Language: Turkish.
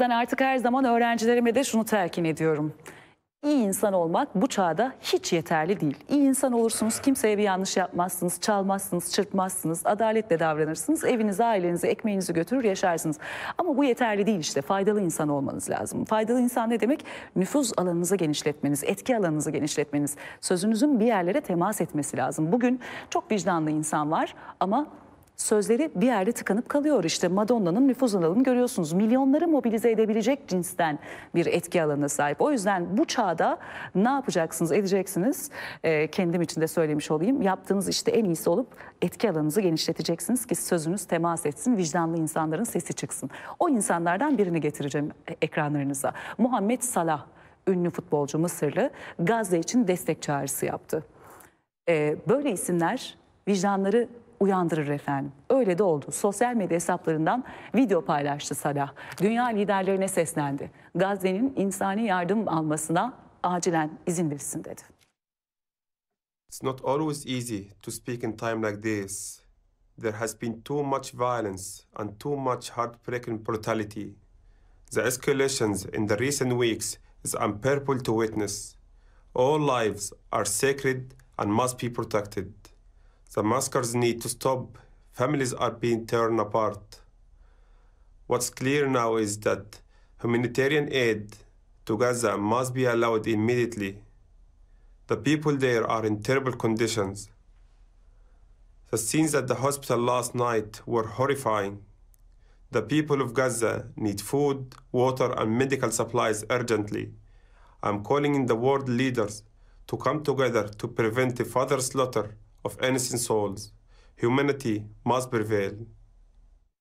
Ben artık her zaman öğrencilerime de şunu telkin ediyorum. İyi insan olmak bu çağda hiç yeterli değil. İyi insan olursunuz, kimseye bir yanlış yapmazsınız, çalmazsınız, çırpmazsınız, adaletle davranırsınız, evinize, ailenizi, ekmeğinizi götürür yaşarsınız. Ama bu yeterli değil işte, faydalı insan olmanız lazım. Faydalı insan ne demek? Nüfuz alanınızı genişletmeniz, etki alanınızı genişletmeniz, sözünüzün bir yerlere temas etmesi lazım. Bugün çok vicdanlı insan var ama sözleri bir yerde tıkanıp kalıyor. İşte Madonna'nın nüfuz alanını görüyorsunuz. Milyonları mobilize edebilecek cinsten bir etki alanına sahip. O yüzden bu çağda ne yapacaksınız, edeceksiniz? E, kendim için de söylemiş olayım. Yaptığınız işte en iyisi olup etki alanınızı genişleteceksiniz ki sözünüz temas etsin, vicdanlı insanların sesi çıksın. O insanlardan birini getireceğim e, ekranlarınıza. Muhammed Salah ünlü futbolcu Mısırlı Gazze için destek çağrısı yaptı. Ee, böyle isimler vicdanları uyandırır efendim. Öyle de oldu. Sosyal medya hesaplarından video paylaştı Salah. Dünya liderlerine seslendi. Gazze'nin insani yardım almasına acilen izin verilsin dedi. It's not always easy to speak in time like this. There has been too much violence and too much heartbreaking brutality. The escalations in the recent weeks is unbearable to witness. All lives are sacred and must be protected. The massacres need to stop. Families are being torn apart. What's clear now is that humanitarian aid to Gaza must be allowed immediately. The people there are in terrible conditions. The scenes at the hospital last night were horrifying. The people of Gaza need food, water, and medical supplies urgently. I'm calling in the world leaders to come together to prevent further slaughter of innocent souls. Humanity must prevail.